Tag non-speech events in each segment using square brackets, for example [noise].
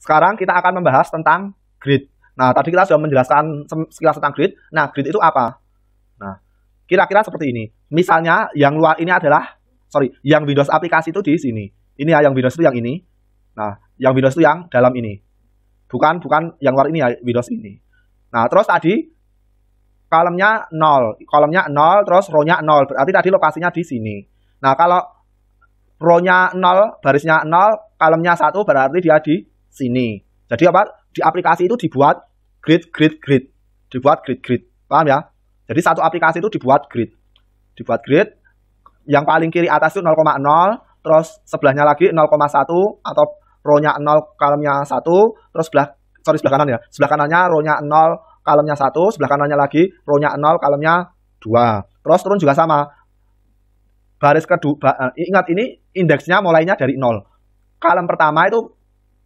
Sekarang kita akan membahas tentang grid. Nah, tadi kita sudah menjelaskan sekilas tentang grid. Nah, grid itu apa? Nah, kira-kira seperti ini. Misalnya yang luar ini adalah sorry, yang Windows aplikasi itu di sini. Ini ya yang Windows itu yang ini. Nah, yang Windows itu yang dalam ini. Bukan bukan yang luar ini ya Windows ini. Nah, terus tadi kolomnya 0, kolomnya 0 terus row-nya 0. Berarti tadi lokasinya di sini. Nah, kalau row-nya 0, barisnya 0, kolomnya 1 berarti dia di sini. Jadi apa? Di aplikasi itu dibuat grid, grid, grid. Dibuat grid, grid. Paham ya? Jadi satu aplikasi itu dibuat grid. Dibuat grid, yang paling kiri atas itu 0,0, terus sebelahnya lagi 0,1 atau row-nya 0, kolomnya 1, terus sebelah sorry sebelah kanan ya. Sebelah kanannya row-nya 0, kolomnya 1, sebelah kanannya lagi row-nya 0, kolomnya 2. Terus turun juga sama. Baris kedua eh, ingat ini indeksnya mulainya dari 0. Kalem pertama itu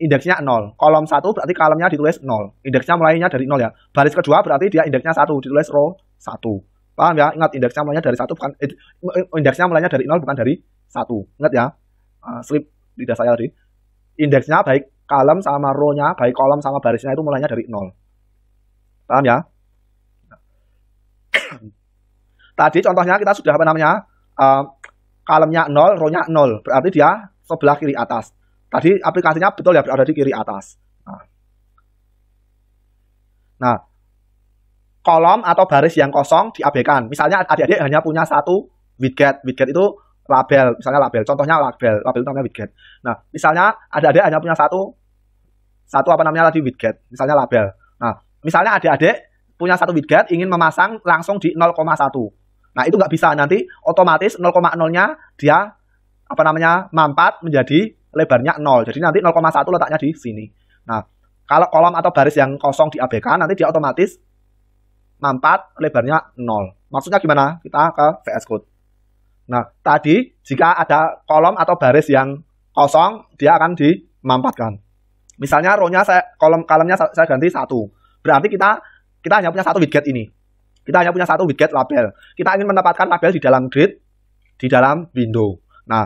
indeksnya 0. Kolom 1 berarti kolomnya ditulis 0. Indeksnya mulainya dari 0 ya. Baris kedua berarti dia indeksnya 1, ditulis row 1. Paham ya? Ingat indeksnya mulainya dari 1 bukan eh, indeksnya mulainya dari 0 bukan dari 1. Ingat ya? Uh, slip lidah saya tadi. Indeksnya baik kolom sama row-nya, baik kolom sama barisnya itu mulainya dari 0. Paham ya? [coughs] Tadi contohnya kita sudah apa namanya? Uh, ah, kolomnya 0, row-nya 0. Berarti dia sebelah kiri atas. Tadi aplikasinya betul ya ada di kiri atas. Nah. nah, kolom atau baris yang kosong diabaikan. Misalnya adik-adik hanya punya satu widget. Widget itu label, misalnya label. Contohnya label, label itu namanya widget. Nah, misalnya adik-adik hanya punya satu satu apa namanya lagi widget, misalnya label. Nah, misalnya adik-adik punya satu widget ingin memasang langsung di 0,1. Nah, itu nggak bisa nanti otomatis 0,0-nya dia apa namanya mampat menjadi lebarnya 0. Jadi nanti 0,1 letaknya di sini. Nah, kalau kolom atau baris yang kosong di diabaikan, nanti dia otomatis mampat lebarnya 0. Maksudnya gimana? Kita ke VS Code. Nah, tadi jika ada kolom atau baris yang kosong, dia akan dimampatkan. Misalnya row-nya saya kolom kalemnya saya ganti 1. Berarti kita kita hanya punya satu widget ini. Kita hanya punya satu widget label. Kita ingin mendapatkan label di dalam grid, di dalam window. Nah,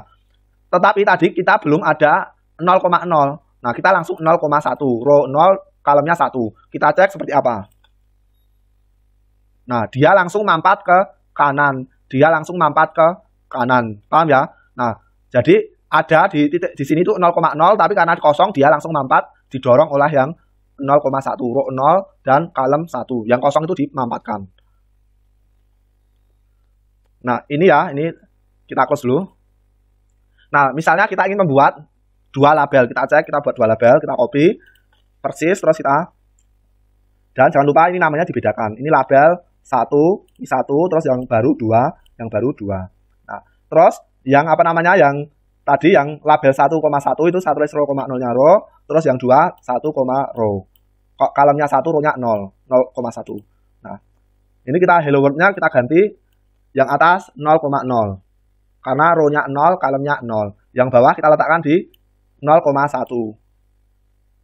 tetapi tadi kita belum ada 0,0. Nah, kita langsung 0,1. Row 0, kolomnya 1. Kita cek seperti apa. Nah, dia langsung mampat ke kanan. Dia langsung mampat ke kanan. Paham ya? Nah, jadi ada di titik di sini itu 0,0 tapi karena kosong dia langsung mampat didorong oleh yang 0,1 row 0 dan kalem 1. Yang kosong itu dimampatkan. Nah, ini ya, ini kita close dulu. Nah, misalnya kita ingin membuat dua label, kita cek, kita buat dua label, kita copy, persis, terus kita dan jangan lupa ini namanya dibedakan. Ini label satu, ini satu, terus yang baru dua, yang baru dua. Nah, terus yang apa namanya yang tadi yang label 1,1 itu satu row, 0 nya row, terus yang dua 2 1, row. Kok kalemnya 1, row-nya koma satu Nah, ini kita hello world-nya kita ganti yang atas 0,0. Karena row-nya 0, kalemnya 0. Yang bawah kita letakkan di 0,1.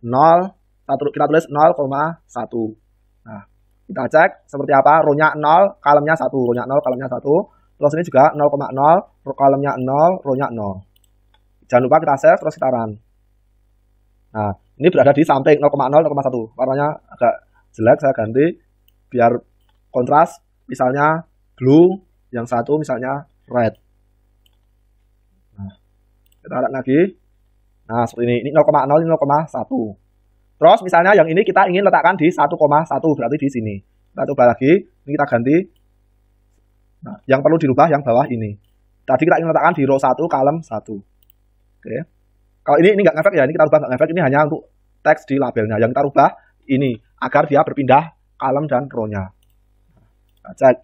0, kita tulis 0,1. Nah, kita cek seperti apa. Row-nya 0, kalemnya 1. Row-nya 0, kalemnya 1. Terus ini juga 0,0, kalemnya 0, row-nya 0. Jangan lupa kita save, terus kita run. Nah, ini berada di samping 0,0, 0,1. Warnanya agak jelek, saya ganti biar kontras. Misalnya blue, yang satu misalnya red. Kita lihat lagi. Nah, seperti ini. Ini 0,0, ini 0,1. Terus misalnya yang ini kita ingin letakkan di 1,1 berarti di sini. Kita coba lagi, ini kita ganti. Nah, yang perlu dirubah yang bawah ini. Tadi kita ingin letakkan di row 1, kalem 1. Oke. Kalau ini ini nggak ngefek ya, ini kita rubah nggak ngefek, ini hanya untuk teks di labelnya. Yang kita rubah ini agar dia berpindah kalem dan row-nya. Nah, cek.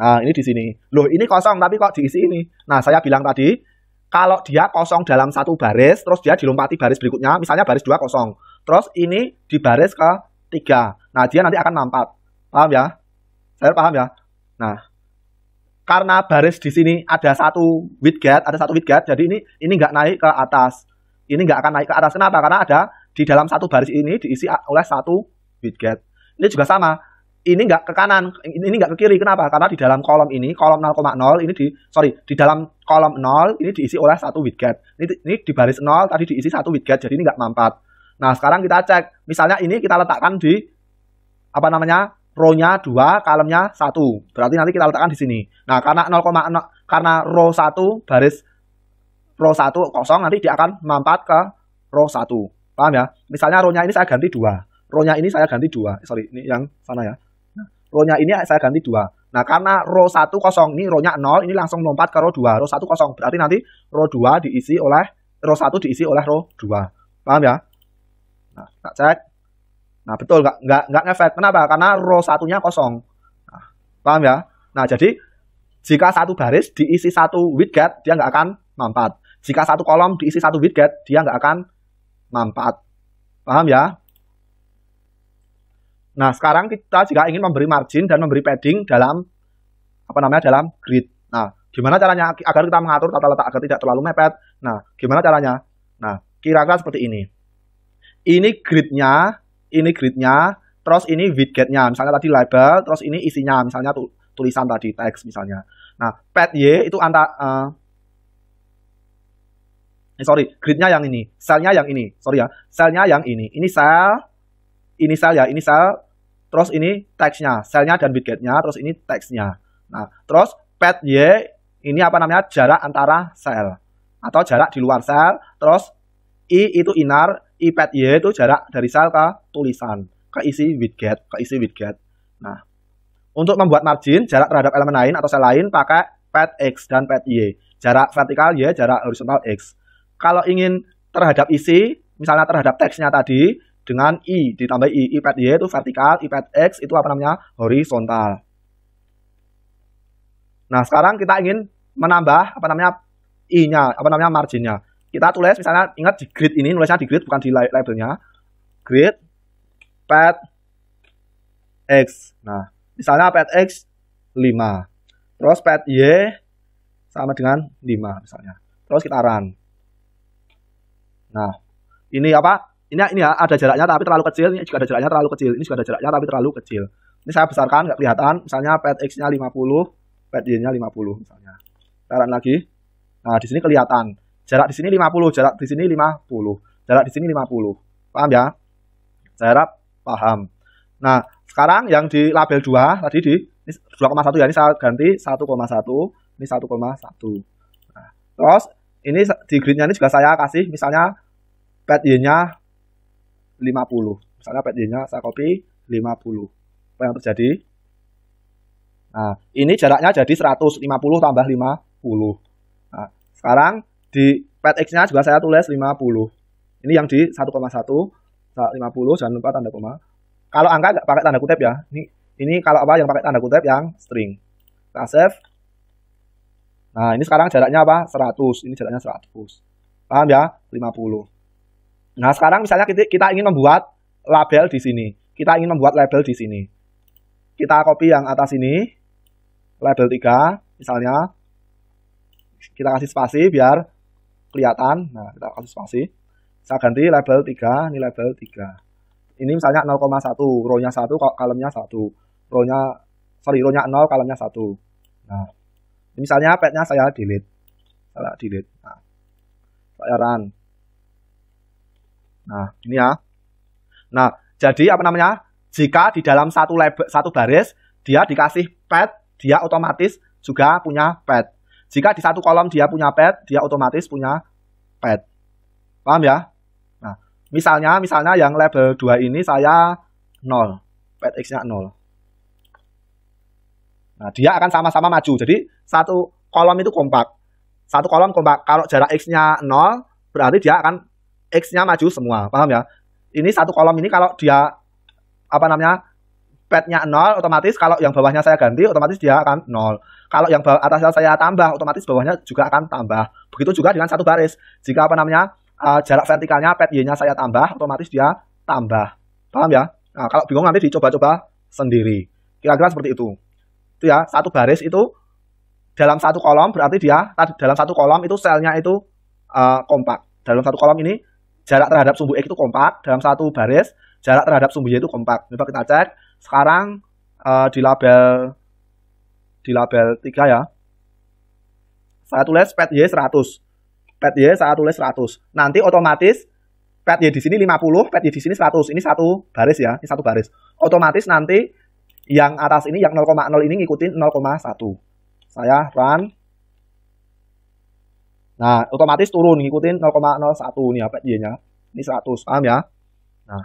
Nah, ini di sini. Loh, ini kosong tapi kok diisi ini. Nah, saya bilang tadi kalau dia kosong dalam satu baris, terus dia dilompati baris berikutnya, misalnya baris dua kosong. Terus ini di baris ke tiga. Nah, dia nanti akan nampak, Paham ya? Saya paham ya? Nah, karena baris di sini ada satu widget, ada satu widget, jadi ini ini nggak naik ke atas. Ini nggak akan naik ke atas. Kenapa? Karena ada di dalam satu baris ini diisi oleh satu widget. Ini juga sama. Ini nggak ke kanan, ini nggak ke kiri. Kenapa? Karena di dalam kolom ini, kolom 0,0 ini di sorry, di dalam kolom 0 ini diisi oleh satu widget. Ini, ini di baris 0 tadi diisi satu widget, jadi ini nggak mampat. Nah, sekarang kita cek. Misalnya ini kita letakkan di apa namanya? row-nya 2, kolomnya 1. Berarti nanti kita letakkan di sini. Nah, karena 0,0 karena row 1 baris row 1 kosong nanti dia akan mampat ke row 1. Paham ya? Misalnya row-nya ini saya ganti 2. Row-nya ini saya ganti 2. Sorry, ini yang sana ya. Nah, row-nya ini saya ganti 2. Nah, karena row 1 kosong ini row-nya 0, ini langsung lompat ke row 2. Row 1 kosong, berarti nanti row 2 diisi oleh row 1 diisi oleh row 2. Paham ya? Nah, kita cek. Nah, betul nggak nggak nggak ngefek. Kenapa? Karena row satunya kosong. Nah, paham ya? Nah, jadi jika satu baris diisi satu widget, dia nggak akan mampat. Jika satu kolom diisi satu widget, dia nggak akan mampat. Paham ya? Nah, sekarang kita jika ingin memberi margin dan memberi padding dalam apa namanya dalam grid. Nah, gimana caranya agar kita mengatur tata letak agar tidak terlalu mepet? Nah, gimana caranya? Nah, kira-kira seperti ini. Ini gridnya, ini gridnya, terus ini widgetnya. Misalnya tadi label, terus ini isinya, misalnya tulisan tadi teks misalnya. Nah, pad y itu antara uh, eh, eh, sorry, gridnya yang ini, selnya yang ini, sorry ya, selnya yang ini. Ini sel, ini sel ya, ini sel, terus ini teksnya, selnya dan widgetnya, terus ini teksnya. Nah, terus pad Y ini apa namanya jarak antara sel atau jarak di luar sel, terus I itu inar, I pad Y itu jarak dari sel ke tulisan, ke isi widget, ke isi widget. Nah, untuk membuat margin jarak terhadap elemen lain atau sel lain pakai pad X dan pad Y. Jarak vertikal Y, jarak horizontal X. Kalau ingin terhadap isi, misalnya terhadap teksnya tadi, dengan I ditambah I I Y itu vertikal I X itu apa namanya horizontal nah sekarang kita ingin menambah apa namanya I nya apa namanya marginnya kita tulis misalnya ingat di grid ini nulisnya di grid bukan di labelnya grid pad X nah misalnya pad X 5 terus pad Y sama dengan 5 misalnya terus kita run nah ini apa ini ini ya ada jaraknya tapi terlalu kecil ini juga ada jaraknya terlalu kecil ini juga ada jaraknya tapi terlalu kecil ini saya besarkan nggak kelihatan misalnya pet x nya 50 pet y nya 50 misalnya sekarang lagi nah di sini kelihatan jarak di sini 50 jarak di sini 50 jarak di sini 50 paham ya saya harap paham nah sekarang yang di label 2 tadi di 2,1 ya ini saya ganti 1,1 ini 1,1 nah, terus ini di gridnya ini juga saya kasih misalnya pet y nya 50. Misalnya pd nya saya copy 50. Apa yang terjadi? Nah, ini jaraknya jadi 150 tambah 50. Nah, sekarang di pet X-nya juga saya tulis 50. Ini yang di 1,1, 50, jangan lupa tanda koma. Kalau angka nggak pakai tanda kutip ya. Ini, ini kalau apa yang pakai tanda kutip yang string. Kita save. Nah, ini sekarang jaraknya apa? 100. Ini jaraknya 100. Paham ya? 50. Nah, sekarang misalnya kita, kita ingin membuat label di sini. Kita ingin membuat label di sini. Kita copy yang atas ini, label 3 misalnya. Kita kasih spasi biar kelihatan. Nah, kita kasih spasi. Saya ganti label 3, ini label 3. Ini misalnya 0,1, row-nya 1, kalemnya 1. Row-nya, sorry, row-nya 0, kalemnya 1. Nah, ini misalnya pet-nya saya delete. Saya delete. Nah, saya run. Nah, ini ya. Nah, jadi apa namanya? Jika di dalam satu label, satu baris dia dikasih pad, dia otomatis juga punya pad. Jika di satu kolom dia punya pad, dia otomatis punya pad. Paham ya? Nah, misalnya misalnya yang label 2 ini saya 0. Pad X-nya 0. Nah, dia akan sama-sama maju. Jadi satu kolom itu kompak. Satu kolom kompak. Kalau jarak X-nya 0, berarti dia akan X-nya maju semua, paham ya? Ini satu kolom ini kalau dia apa namanya pad-nya nol, otomatis kalau yang bawahnya saya ganti, otomatis dia akan nol. Kalau yang bawah atasnya saya tambah, otomatis bawahnya juga akan tambah. Begitu juga dengan satu baris. Jika apa namanya uh, jarak vertikalnya pad y-nya saya tambah, otomatis dia tambah. Paham ya? Nah, kalau bingung nanti dicoba-coba sendiri. Kira-kira seperti itu. Itu ya, satu baris itu dalam satu kolom berarti dia dalam satu kolom itu selnya itu uh, kompak. Dalam satu kolom ini jarak terhadap sumbu X itu kompak dalam satu baris, jarak terhadap sumbu Y itu kompak. Coba kita cek. Sekarang uh, di label di label 3 ya. Saya tulis pet Y 100. Pet Y saya tulis 100. Nanti otomatis pet Y di sini 50, pet Y di sini 100. Ini satu baris ya, ini satu baris. Otomatis nanti yang atas ini yang 0,0 ini ngikutin 0,1. Saya run Nah, otomatis turun ngikutin 0,01 ini apa dia Ini 100, paham ya? Nah.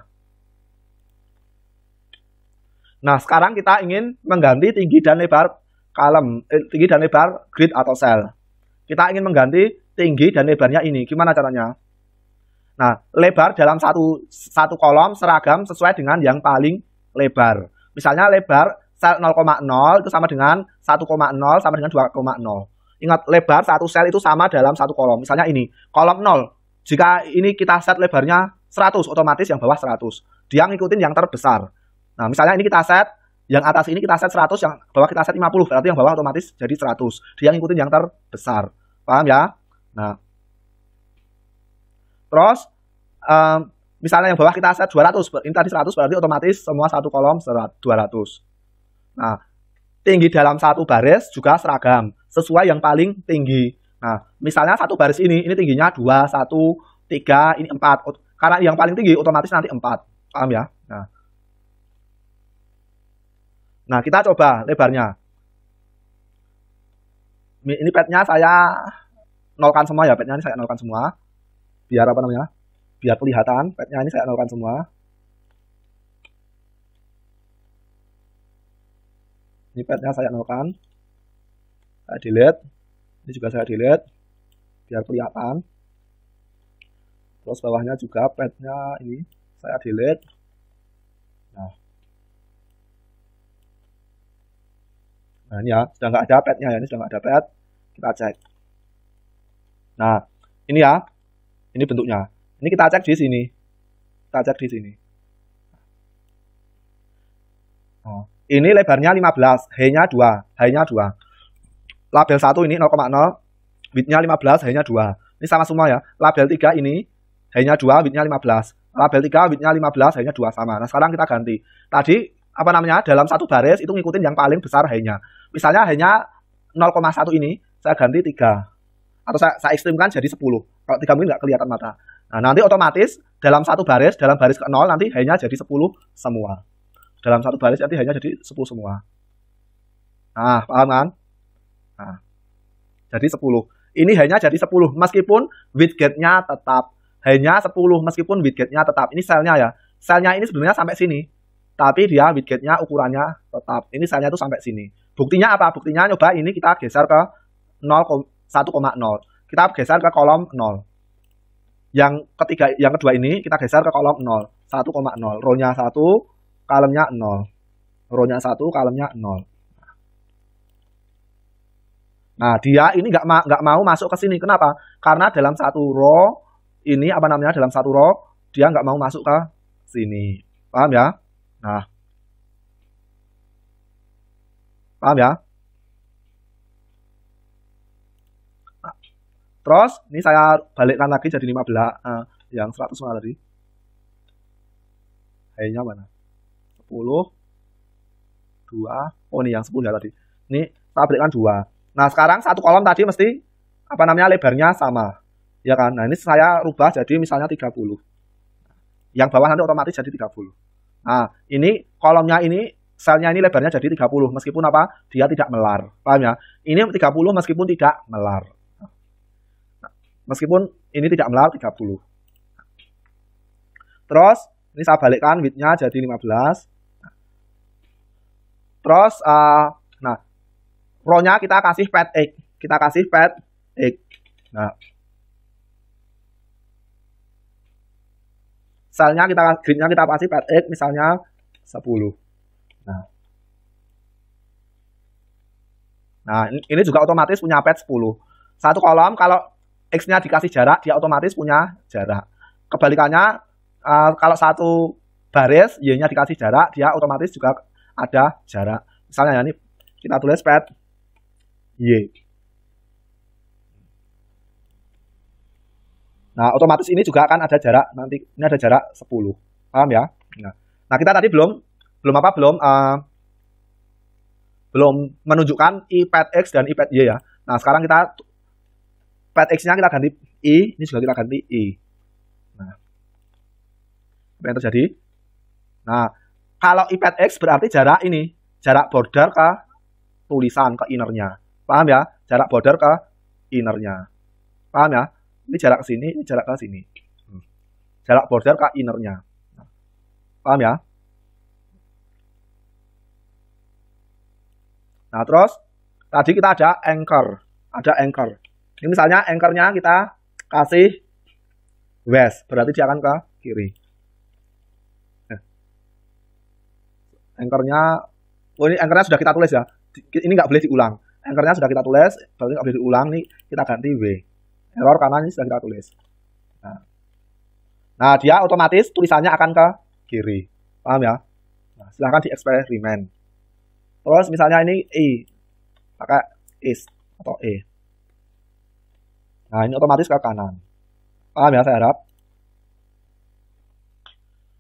Nah, sekarang kita ingin mengganti tinggi dan lebar kolom, eh, tinggi dan lebar grid atau sel. Kita ingin mengganti tinggi dan lebarnya ini. Gimana caranya? Nah, lebar dalam satu satu kolom seragam sesuai dengan yang paling lebar. Misalnya lebar sel 0,0 itu sama dengan 1,0 sama dengan 2,0. Ingat lebar satu sel itu sama dalam satu kolom. Misalnya ini, kolom 0. Jika ini kita set lebarnya 100, otomatis yang bawah 100. Dia ngikutin yang terbesar. Nah, misalnya ini kita set, yang atas ini kita set 100, yang bawah kita set 50. Berarti yang bawah otomatis jadi 100. Dia ngikutin yang terbesar. Paham ya? Nah. Terus, um, misalnya yang bawah kita set 200. Ini tadi 100, berarti otomatis semua satu kolom 200. Nah, tinggi dalam satu baris juga seragam sesuai yang paling tinggi. Nah, misalnya satu baris ini, ini tingginya 2, 1, 3, ini 4. Karena yang paling tinggi otomatis nanti 4. Paham ya? Nah, nah kita coba lebarnya. Ini petnya saya nolkan semua ya, petnya ini saya nolkan semua. Biar apa namanya? Biar kelihatan, petnya ini saya nolkan semua. Ini petnya saya nolkan saya delete ini juga saya delete biar kelihatan terus bawahnya juga padnya ini saya delete nah nah ini ya sudah nggak ada padnya ya ini sudah nggak ada pad kita cek nah ini ya ini bentuknya ini kita cek di sini kita cek di sini nah, ini lebarnya 15 h nya 2 h nya 2 label 1 ini 0,0 widthnya 15 height-nya 2 ini sama semua ya label 3 ini height-nya 2 widthnya 15 label 3 widthnya 15 height-nya 2 sama nah sekarang kita ganti tadi apa namanya dalam satu baris itu ngikutin yang paling besar height-nya misalnya height-nya 0,1 ini saya ganti 3 atau saya, saya ekstrimkan jadi 10 kalau 3 mungkin nggak kelihatan mata nah nanti otomatis dalam satu baris dalam baris ke 0 nanti height-nya jadi 10 semua dalam satu baris nanti hanya jadi 10 semua. Nah, paham kan? Nah, jadi 10. Ini hanya jadi 10 meskipun gate-nya tetap hanya 10 meskipun gate-nya tetap. Ini selnya ya. Selnya ini sebenarnya sampai sini. Tapi dia gate-nya ukurannya tetap. Ini selnya itu sampai sini. Buktinya apa? Buktinya coba ini kita geser ke 0,1,0. Kita geser ke kolom 0. Yang ketiga, yang kedua ini kita geser ke kolom 0. 1,0. Row-nya 1, kolomnya 0. Row-nya 1, kolomnya 0. Nah, dia ini nggak ma nggak mau masuk ke sini. Kenapa? Karena dalam satu roh ini apa namanya? Dalam satu roh dia nggak mau masuk ke sini. Paham ya? Nah. Paham ya? Nah. Terus ini saya balikkan lagi jadi 15 uh, nah, yang 100 malah tadi. Kayaknya mana? 10 2 Oh ini yang 10 ya tadi. Ini saya balikkan 2. Nah, sekarang satu kolom tadi mesti apa namanya lebarnya sama. Ya kan? Nah, ini saya rubah jadi misalnya 30. Yang bawah nanti otomatis jadi 30. Nah, ini kolomnya ini selnya ini lebarnya jadi 30 meskipun apa? Dia tidak melar. Paham ya? Ini 30 meskipun tidak melar. Nah, meskipun ini tidak melar 30. Terus ini saya balikkan width-nya jadi 15. Terus uh, pro kita kasih pet X. Kita kasih pet X. Nah. misalnya kita gridnya kita kasih pet X misalnya 10. Nah. Nah, ini juga otomatis punya pet 10. Satu kolom kalau X-nya dikasih jarak, dia otomatis punya jarak. Kebalikannya, uh, kalau satu baris, Y-nya dikasih jarak, dia otomatis juga ada jarak. Misalnya ya, ini kita tulis pet Y. Iya. Nah, otomatis ini juga akan ada jarak nanti ini ada jarak 10. Paham ya? Nah, nah, kita tadi belum belum apa? Belum uh, belum menunjukkan i pad x dan i pad y ya. Nah, sekarang kita pad x-nya kita ganti i, ini juga kita ganti i. Nah. Apa yang terjadi? Nah, kalau i pad x berarti jarak ini, jarak border ke tulisan ke innernya. Paham ya? Jarak border ke innernya. Paham ya? Ini jarak sini, ini jarak ke sini. Hmm. Jarak border ke innernya. Paham ya? Nah, terus tadi kita ada anchor. Ada anchor. Ini misalnya anchornya kita kasih west. Berarti dia akan ke kiri. Eh. Anchornya, oh ini anchornya sudah kita tulis ya. Ini nggak boleh diulang anchornya sudah kita tulis berarti kalau diulang nih kita ganti w error karena ini sudah kita tulis nah. nah, dia otomatis tulisannya akan ke kiri paham ya nah, silahkan eksperimen. terus misalnya ini i e, pakai is atau e nah ini otomatis ke kanan paham ya saya harap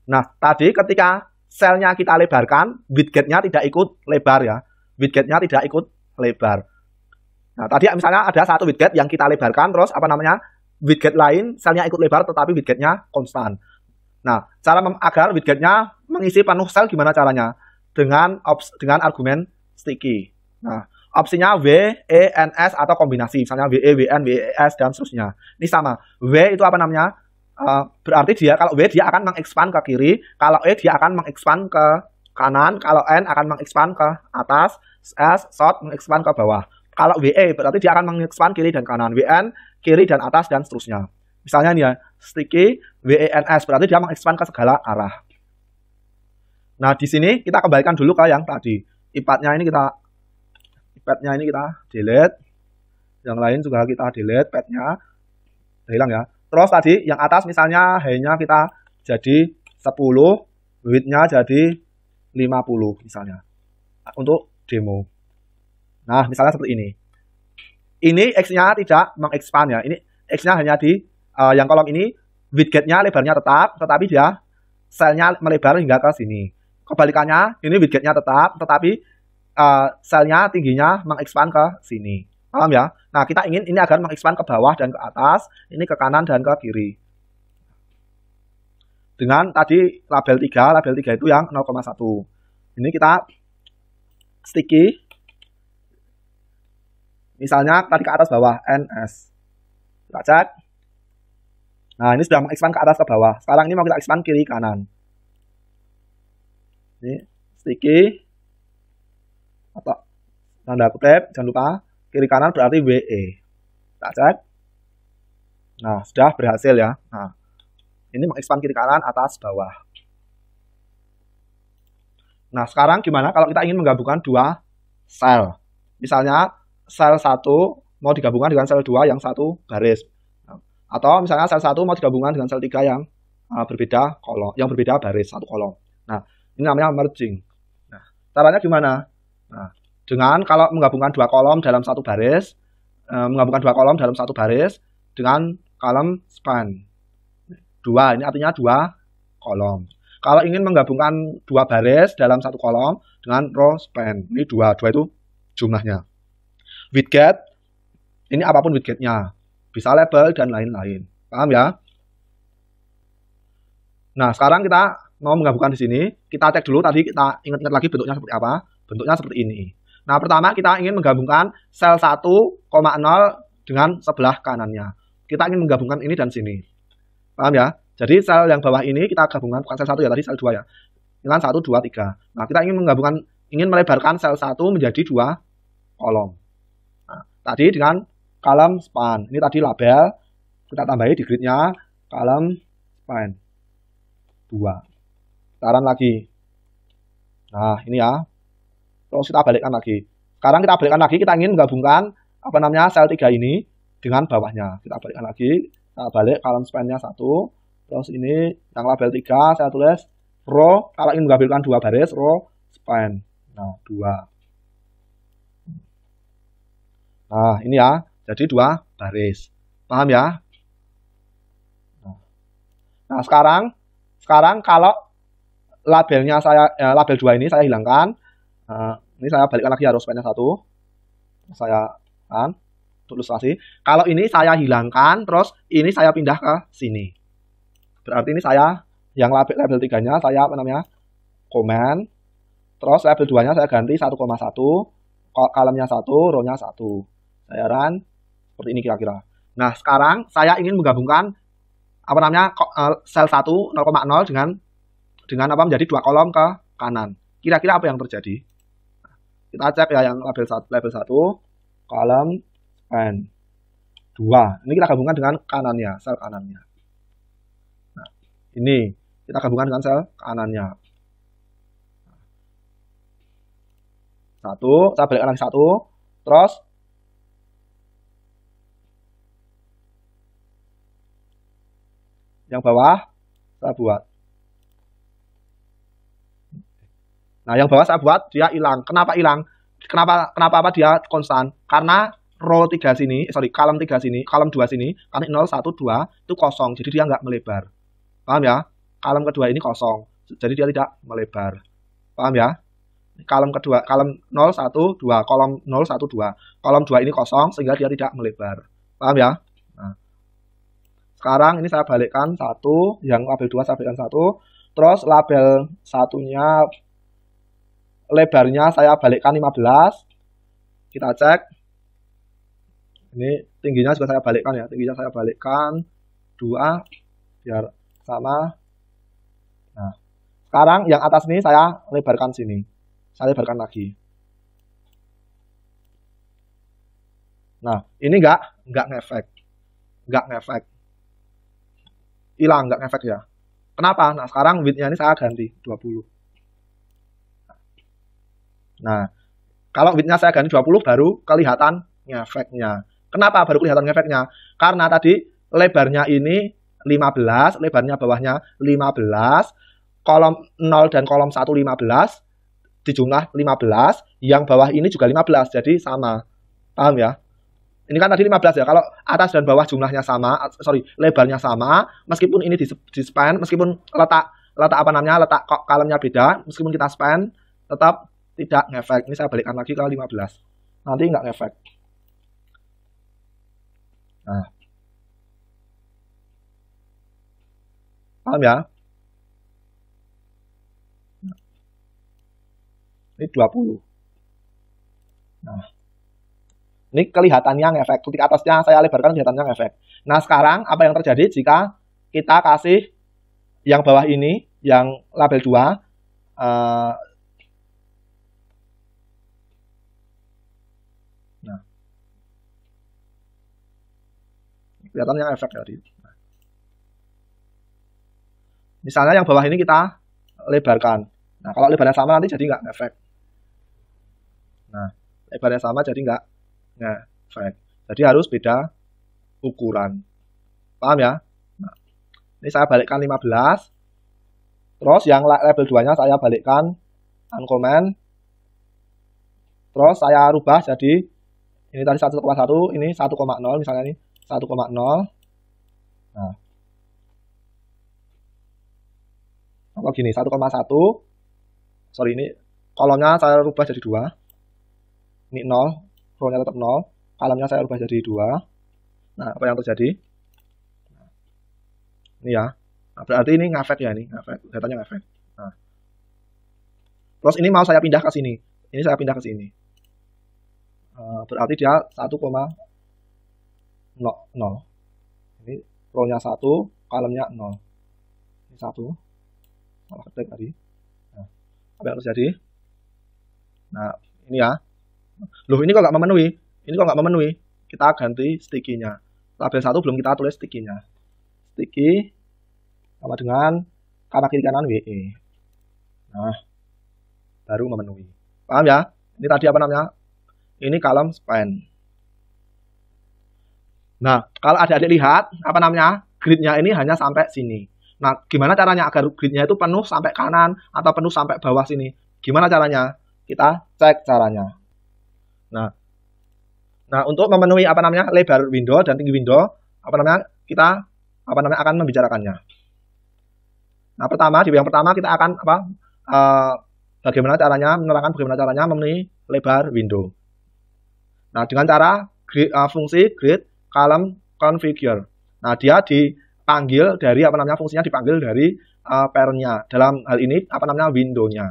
nah tadi ketika selnya kita lebarkan widgetnya tidak ikut lebar ya widgetnya tidak ikut lebar. Nah, tadi misalnya ada satu widget yang kita lebarkan terus apa namanya? widget lain selnya ikut lebar tetapi widgetnya konstan. Nah, cara agar widgetnya mengisi penuh sel gimana caranya? Dengan ops dengan argumen sticky. Nah, opsinya W, E, N, S atau kombinasi misalnya W, E, W, N, W, E, S dan seterusnya. Ini sama. W itu apa namanya? Uh, berarti dia kalau W dia akan mengekspan ke kiri, kalau E dia akan mengekspan ke kanan, kalau N akan mengekspan ke atas, S short mengekspan ke bawah. Kalau WE berarti dia akan mengekspan kiri dan kanan, WN kiri dan atas dan seterusnya. Misalnya nih ya, sticky WENS berarti dia mengekspan ke segala arah. Nah, di sini kita kembalikan dulu ke yang tadi. Ipadnya ini kita ipadnya ini kita delete yang lain juga kita delete padnya udah hilang ya terus tadi yang atas misalnya hanya kita jadi 10 widthnya jadi 50 misalnya untuk demo. Nah, misalnya seperti ini. Ini X-nya tidak mengekspand ya. Ini X-nya hanya di uh, yang kolom ini widget-nya lebarnya tetap, tetapi dia selnya melebar hingga ke sini. Kebalikannya, ini widget-nya tetap, tetapi uh, eh, selnya tingginya mengekspand ke sini. Paham ya? Nah, kita ingin ini agar mengekspand ke bawah dan ke atas, ini ke kanan dan ke kiri. Dengan tadi label 3, label 3 itu yang 0,1. Ini kita sticky. Misalnya tarik ke atas bawah NS. Kita cek. Nah, ini sudah mengekspan ke atas ke bawah. Sekarang ini mau kita ekspan kiri kanan. Ini sticky atau tanda kutip, jangan lupa kiri kanan berarti WE. Kita cek. Nah, sudah berhasil ya. Nah, ini mengekspan kiri kanan atas bawah. Nah, sekarang gimana kalau kita ingin menggabungkan dua sel? Misalnya sel satu mau digabungkan dengan sel dua yang satu baris Atau misalnya sel satu mau digabungkan dengan sel tiga yang uh, berbeda kolom, yang berbeda baris satu kolom. Nah, ini namanya merging. Nah, caranya gimana? Nah, dengan kalau menggabungkan dua kolom dalam satu baris, uh, menggabungkan dua kolom dalam satu baris dengan kolom span. Dua, ini artinya dua kolom. Kalau ingin menggabungkan dua baris dalam satu kolom dengan row span, ini dua, dua itu jumlahnya. Widget, ini apapun widgetnya bisa label dan lain-lain. Paham ya? Nah, sekarang kita mau menggabungkan di sini, kita cek dulu tadi kita ingat-ingat lagi bentuknya seperti apa. Bentuknya seperti ini. Nah, pertama kita ingin menggabungkan sel 1,0 dengan sebelah kanannya. Kita ingin menggabungkan ini dan sini. Paham ya? Jadi sel yang bawah ini kita gabungkan bukan sel satu ya, tadi sel dua ya. Ini kan satu tiga. tiga. Nah, kita ingin menggabungkan, ingin melebarkan sel satu menjadi dua kolom. Nah, tadi dengan kolom span. Ini tadi label, kita tambahi di gridnya kolom span dua. Sekarang lagi. Nah, ini ya. Terus kita balikkan lagi. Sekarang kita balikkan lagi, kita ingin menggabungkan apa namanya sel tiga ini dengan bawahnya. Kita balikkan lagi, kita balik kolom spannya satu terus ini yang label 3 saya tulis row kalau ingin mengambilkan dua baris row span nah dua nah ini ya jadi dua baris paham ya nah. nah sekarang sekarang kalau labelnya saya ya, label dua ini saya hilangkan nah, ini saya balikkan lagi harus ya, spannya satu saya kan untuk ilustrasi kalau ini saya hilangkan terus ini saya pindah ke sini Berarti ini saya yang label, label 3-nya saya apa namanya? komen. Terus label 2-nya saya ganti 1,1, kalemnya 1, row-nya 1. Saya run seperti ini kira-kira. Nah, sekarang saya ingin menggabungkan apa namanya? E, sel 1 0,0 dengan dengan apa menjadi dua kolom ke kanan. Kira-kira apa yang terjadi? Kita cek ya yang label 1, label 1 kolom n 2. Ini kita gabungkan dengan kanannya, sel kanannya sini. Kita gabungkan dengan kan, sel kanannya. Satu, kita balik lagi satu. Terus yang bawah kita buat. Nah, yang bawah saya buat dia hilang. Kenapa hilang? Kenapa kenapa apa dia konstan? Karena row 3 sini, sorry, kalem 3 sini, kalem 2 sini, karena 0, 1, 2 itu kosong. Jadi dia nggak melebar. Paham ya? Kalem kedua ini kosong. Jadi dia tidak melebar. Paham ya? Kalem kedua, kalem 0, 1, 2. Kolom 0, 1, 2. Kolom 2 ini kosong sehingga dia tidak melebar. Paham ya? Nah. Sekarang ini saya balikkan satu, yang label 2 saya balikkan satu, terus label satunya lebarnya saya balikkan 15. Kita cek. Ini tingginya juga saya balikkan ya, tingginya saya balikkan 2 biar sama nah sekarang yang atas ini saya lebarkan sini saya lebarkan lagi nah ini enggak enggak ngefek enggak ngefek hilang enggak ngefek ya kenapa nah sekarang widthnya ini saya ganti 20 nah kalau widthnya saya ganti 20 baru kelihatan ngefeknya kenapa baru kelihatan ngefeknya karena tadi lebarnya ini 15, lebarnya bawahnya 15, kolom 0 dan kolom 1 15, dijumlah 15, yang bawah ini juga 15, jadi sama. Paham ya? Ini kan tadi 15 ya, kalau atas dan bawah jumlahnya sama, sorry, lebarnya sama, meskipun ini di, di span, meskipun letak letak apa namanya, letak kalemnya beda, meskipun kita span, tetap tidak ngefek. Ini saya balikkan lagi ke 15. Nanti nggak ngefek. Nah, Paham ya? Ini 20. Nah. Ini kelihatannya yang efek. Titik atasnya saya lebarkan kelihatannya yang efek. Nah, sekarang apa yang terjadi jika kita kasih yang bawah ini, yang label 2, uh, eh, nah. kelihatan yang efek tadi. Misalnya yang bawah ini kita lebarkan. Nah, kalau lebarnya sama nanti jadi nggak efek. Nah, lebarnya sama jadi nggak efek. Jadi harus beda ukuran. Paham ya? Nah, ini saya balikkan 15. Terus yang label 2-nya saya balikkan uncommon. Terus saya rubah jadi ini tadi 1,1, ini 1,0 misalnya ini 1,0. Nah, Contoh gini, 1,1. Sorry, ini kolomnya saya rubah jadi 2. Ini 0, rownya tetap 0. Kalamnya saya rubah jadi 2. Nah, apa yang terjadi? Nah, ini ya. Nah, berarti ini ngafet ya, ini ngafet. Datanya ngafet. Nah. Terus ini mau saya pindah ke sini. Ini saya pindah ke sini. Uh, berarti dia 1,0. Ini rownya 1, kalemnya 0. Ini 1. Kalau ketik tadi nah, apa yang terjadi nah ini ya loh ini kok nggak memenuhi ini kok nggak memenuhi kita ganti sticky-nya tabel satu belum kita tulis sticky-nya sticky sama dengan kata kiri kanan WE nah baru memenuhi paham ya ini tadi apa namanya ini kalem span nah kalau adik-adik lihat apa namanya gridnya ini hanya sampai sini Nah, gimana caranya agar gridnya itu penuh sampai kanan atau penuh sampai bawah sini? Gimana caranya? Kita cek caranya. Nah, nah untuk memenuhi apa namanya lebar window dan tinggi window, apa namanya kita apa namanya akan membicarakannya. Nah, pertama di yang pertama kita akan apa uh, bagaimana caranya menerangkan bagaimana caranya memenuhi lebar window. Nah, dengan cara grid, uh, fungsi grid column configure. Nah, dia di dipanggil dari apa namanya fungsinya dipanggil dari uh, dalam hal ini apa namanya windownya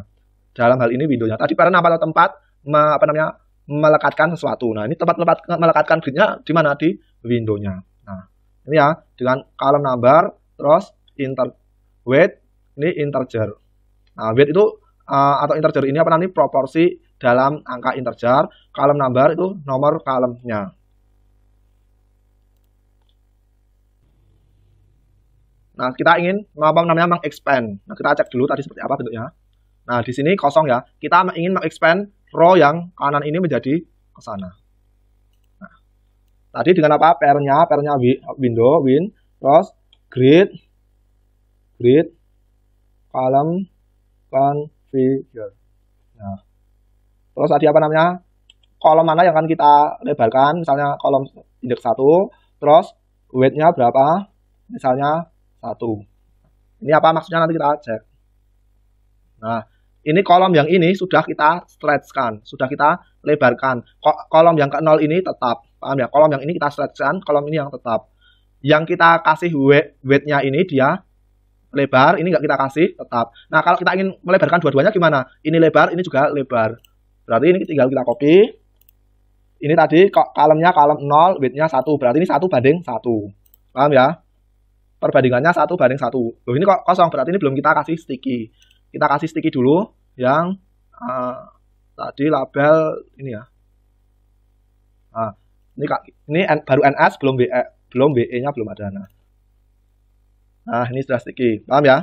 dalam hal ini windownya tadi parent apa tempat me, apa namanya melekatkan sesuatu nah ini tempat tempat melekatkan gridnya di mana di windownya nah ini ya dengan kolom number terus inter weight ini integer nah weight itu uh, atau integer ini apa namanya proporsi dalam angka integer kolom number itu nomor kolomnya Nah, kita ingin ngomong namanya mengexpand. Nah, kita cek dulu tadi seperti apa bentuknya. Nah, di sini kosong ya. Kita ingin mengexpand row yang kanan ini menjadi ke sana. Nah, tadi dengan apa? Pernya, pernya window, win, cross, grid, grid, column, configure. Nah, terus tadi apa namanya? Kolom mana yang akan kita lebarkan? Misalnya kolom indeks 1, terus weight-nya berapa? Misalnya satu. Ini apa maksudnya nanti kita cek. Nah, ini kolom yang ini sudah kita stretchkan, sudah kita lebarkan. Kolom yang ke nol ini tetap, paham ya? Kolom yang ini kita stretchkan, kolom ini yang tetap. Yang kita kasih weight-nya ini dia lebar, ini nggak kita kasih tetap. Nah, kalau kita ingin melebarkan dua-duanya gimana? Ini lebar, ini juga lebar. Berarti ini tinggal kita copy. Ini tadi kolomnya kolom 0, width-nya 1. Berarti ini satu banding satu, Paham ya? perbandingannya satu banding satu loh ini kok kosong berarti ini belum kita kasih sticky kita kasih sticky dulu yang uh, tadi label ini ya nah, ini ini N, baru ns belum be eh, belum be nya belum ada nah nah ini sudah sticky paham ya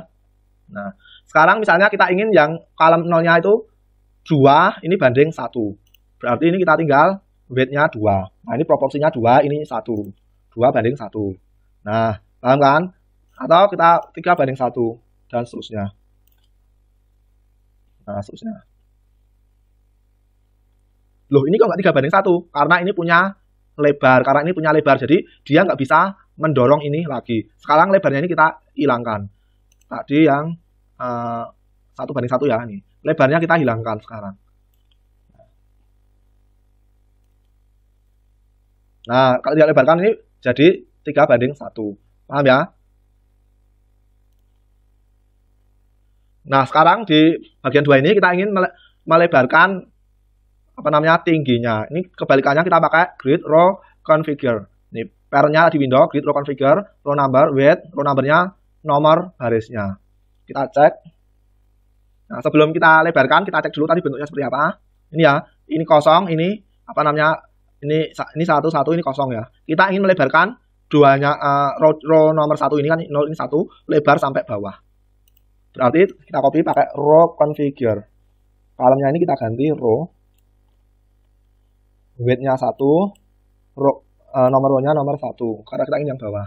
nah sekarang misalnya kita ingin yang kolom nolnya itu dua ini banding satu berarti ini kita tinggal weightnya dua nah ini proporsinya dua ini satu dua banding satu nah paham kan atau kita tiga banding satu dan seterusnya nah seterusnya loh ini kok nggak tiga banding satu karena ini punya lebar karena ini punya lebar jadi dia nggak bisa mendorong ini lagi sekarang lebarnya ini kita hilangkan tadi yang eh, satu banding satu ya ini lebarnya kita hilangkan sekarang nah kalau dia lebarkan ini jadi tiga banding satu Paham ya? Nah, sekarang di bagian dua ini kita ingin melebarkan apa namanya tingginya. Ini kebalikannya kita pakai grid row configure. Ini pernya di window grid row configure, row number, width row numbernya nomor barisnya. Kita cek. Nah, sebelum kita lebarkan, kita cek dulu tadi bentuknya seperti apa. Ini ya, ini kosong, ini apa namanya? Ini ini satu satu ini kosong ya. Kita ingin melebarkan duanya uh, row, row nomor satu ini kan nol ini satu lebar sampai bawah berarti kita copy pakai row configure kolomnya ini kita ganti row widthnya satu row uh, nomor rownya nomor satu karena kita ingin yang bawah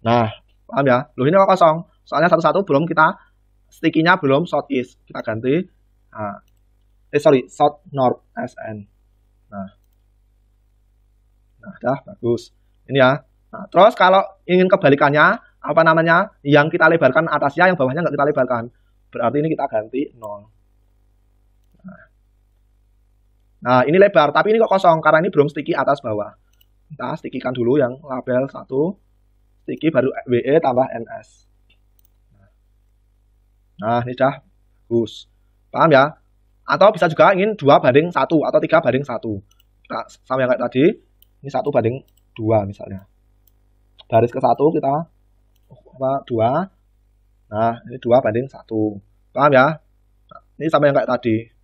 nah paham ya loh ini kok kosong soalnya satu-satu belum kita sticky belum short is kita ganti nah, eh sorry short north sn nah nah dah bagus ini ya nah, terus kalau ingin kebalikannya apa namanya yang kita lebarkan atasnya yang bawahnya nggak kita lebarkan berarti ini kita ganti 0 nah, nah, ini lebar, tapi ini kok kosong karena ini belum sticky atas bawah. Kita stickykan dulu yang label 1, sticky baru WE tambah NS. Nah, ini sudah bagus. Paham ya? Atau bisa juga ingin 2 banding 1 atau 3 banding 1. Kita nah, sama yang kayak tadi, ini 1 banding dua misalnya baris ke satu kita apa dua nah ini dua banding satu paham ya nah, ini sama yang kayak tadi